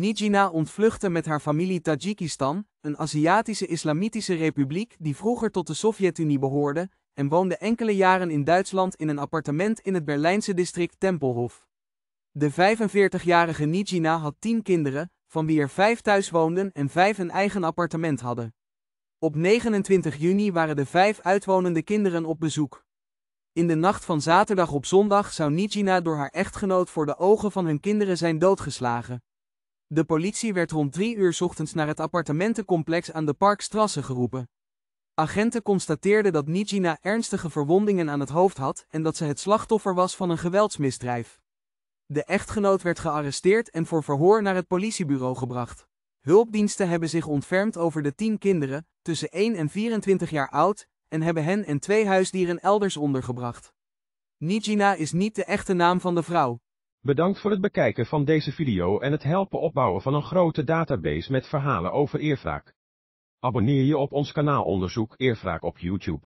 Nijina ontvluchtte met haar familie Tajikistan, een Aziatische Islamitische republiek die vroeger tot de Sovjet-Unie behoorde, en woonde enkele jaren in Duitsland in een appartement in het Berlijnse district Tempelhof. De 45-jarige Nijina had tien kinderen, van wie er vijf thuis woonden en vijf een eigen appartement hadden. Op 29 juni waren de vijf uitwonende kinderen op bezoek. In de nacht van zaterdag op zondag zou Nijina door haar echtgenoot voor de ogen van hun kinderen zijn doodgeslagen. De politie werd rond drie uur ochtends naar het appartementencomplex aan de Parkstrasse geroepen. Agenten constateerden dat Nijina ernstige verwondingen aan het hoofd had en dat ze het slachtoffer was van een geweldsmisdrijf. De echtgenoot werd gearresteerd en voor verhoor naar het politiebureau gebracht. Hulpdiensten hebben zich ontfermd over de tien kinderen, tussen 1 en 24 jaar oud, en hebben hen en twee huisdieren elders ondergebracht. Nijina is niet de echte naam van de vrouw. Bedankt voor het bekijken van deze video en het helpen opbouwen van een grote database met verhalen over eervraag. Abonneer je op ons kanaal Onderzoek eervraag op YouTube.